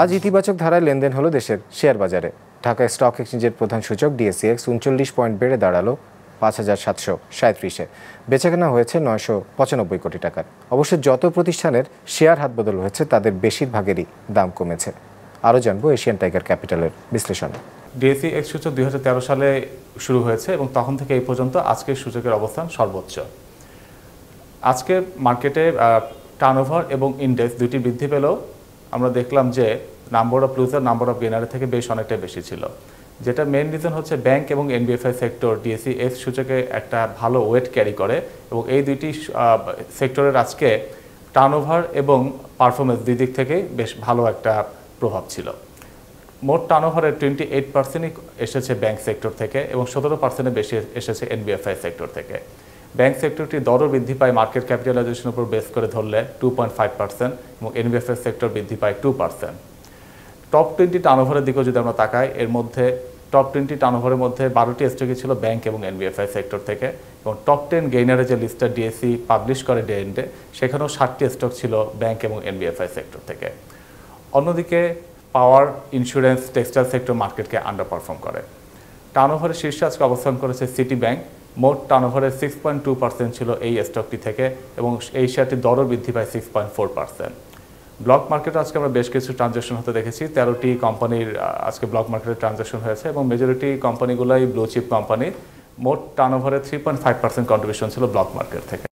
আজ ইতিবাচক ধারায় লেনদেন হলো দেশের শেয়ার বাজারে ঢাকা স্টক এক্সচেঞ্জের প্রধান সূচক ডিএসিএক্স উনচল্লিশ পয়েন্ট বেড়ে দাঁড়ালো পাঁচ হাজার সাতশো সাঁত্রিশে বেচাকেনা হয়েছে নয়শো পঁচানব্বই কোটি টাকার অবশ্য যত প্রতিষ্ঠানের শেয়ার হাতবদল হয়েছে তাদের বেশিরভাগেরই দাম কমেছে আরও জানবো এশিয়ান টাইগার ক্যাপিটালের বিশ্লেষণে ডিএসি এক্স সূচক দুই সালে শুরু হয়েছে এবং তখন থেকে এই পর্যন্ত আজকের সূচকের অবস্থান সর্বোচ্চ আজকে মার্কেটে টার্নওভার এবং ইন্ডেক্স দুটি বৃদ্ধি পেলেও আমরা দেখলাম যে number of loser number of গেনারের থেকে বেশ অনেকটা বেশি ছিল যেটা মেন রিজন হচ্ছে ব্যাংক এবং এনবিএফআই সেক্টর ডিএসি এস সূচকে একটা ভালো ওয়েট ক্যারি করে এবং এই দুইটি সেক্টরের আজকে টার্নওভার এবং পারফরমেন্স দুই দিক থেকে বেশ ভালো একটা প্রভাব ছিল মোট টার্নওভারের টোয়েন্টি এইট পার্সেন্টই এসেছে ব্যাংক সেক্টর থেকে এবং সতেরো পার্সেন্টের বেশি এসেছে এনবিএফআই সেক্টর থেকে ব্যাংক সেক্টরটি দরও বৃদ্ধি পায় মার্কেট ক্যাপিটালাইজেশন উপর বেস করে ধরলে টু পয়েন্ট ফাইভ পার্সেন্ট এবং এনবিএফএস সেক্টর বৃদ্ধি পায় টু পার্সেন্ট টপ টোয়েন্টি টার্নওভারের দিকেও যদি আমরা তাকাই এর মধ্যে টপ টোয়েন্টি টার্নওভারের মধ্যে বারোটি স্টকে ছিল ব্যাংক এবং এনবিএফআই সেক্টর থেকে এবং টপ টেন গেইনারের যে লিস্টটা ডিএসি পাবলিশ করে ডে এন্ডে সেখানেও ষাটটি স্টক ছিল ব্যাংক এবং এনবিএফআই সেক্টর থেকে অন্যদিকে পাওয়ার ইন্স্যুরেন্স টেক্সটাইল সেক্টর মার্কেটকে আন্ডার পারফর্ম করে টার্নওভারের শীর্ষে আজকে অবস্থান করেছে সিটি ব্যাংক মোট টার্নওভারের সিক্স পয়েন্ট টু পার্সেন্ট ছিল এই স্টকটি থেকে এবং এই শেয়ারটির দরও বৃদ্ধি পায় six point four percent block মার্কেটে আজকে আমরা বেশ কিছু ট্রানজ্যাকশন হতে দেখেছি তেরোটি কোম্পানির আজকে ব্লক মার্কেটে ট্রানজ্যাকশন হয়েছে এবং মেজরিটি কোম্পানিগুলোই ব্লু চিপ কোম্পানি মোট ওভারে three point five percent contribution ছিল ব্লক মার্কেট থেকে